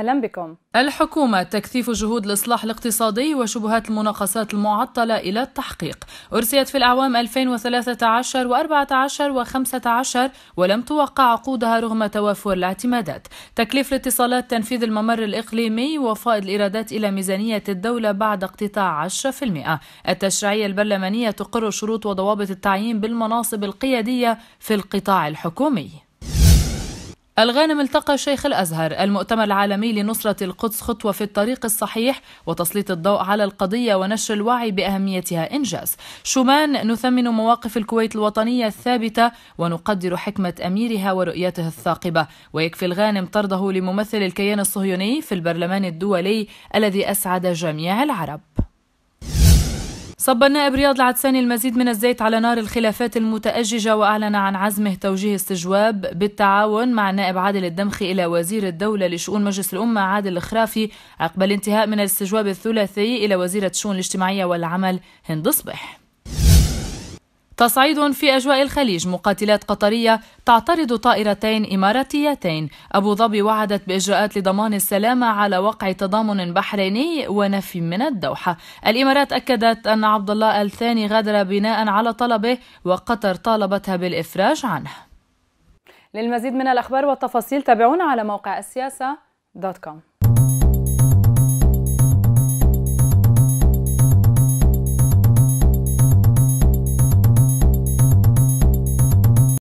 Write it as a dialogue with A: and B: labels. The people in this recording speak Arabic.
A: أهلا بكم الحكومة تكثيف جهود الإصلاح الاقتصادي وشبهات المناقصات المعطلة إلى التحقيق أرسلت في الأعوام 2013 و14 و15 ولم توقع عقودها رغم توافر الاعتمادات تكليف الاتصالات تنفيذ الممر الإقليمي وفائض الإيرادات إلى ميزانية الدولة بعد اقتطاع 10% التشريعية البرلمانية تقر شروط وضوابط التعيين بالمناصب القيادية في القطاع الحكومي الغانم التقى شيخ الأزهر المؤتمر العالمي لنصرة القدس خطوة في الطريق الصحيح وتسليط الضوء على القضية ونشر الوعي بأهميتها إنجاز شومان نثمن مواقف الكويت الوطنية الثابتة ونقدر حكمة أميرها ورؤيته الثاقبة ويكفي الغانم طرده لممثل الكيان الصهيوني في البرلمان الدولي الذي أسعد جميع العرب صب النائب رياض العدساني المزيد من الزيت على نار الخلافات المتأججة وأعلن عن عزمه توجيه استجواب بالتعاون مع النائب عادل الدمخي إلى وزير الدولة لشؤون مجلس الأمة عادل الخرافي عقب الانتهاء من الاستجواب الثلاثي إلى وزيرة الشؤون الاجتماعية والعمل هند صبح تصعيد في أجواء الخليج مقاتلات قطرية تعترض طائرتين إماراتيتين أبو ظبي وعدت بإجراءات لضمان السلامة على وقع تضامن بحريني ونفي من الدوحة الإمارات أكدت أن عبد الله الثاني غادر بناء على طلبه وقطر طالبتها بالإفراج عنه للمزيد من الأخبار والتفاصيل تابعونا على موقع السياسة دوت كوم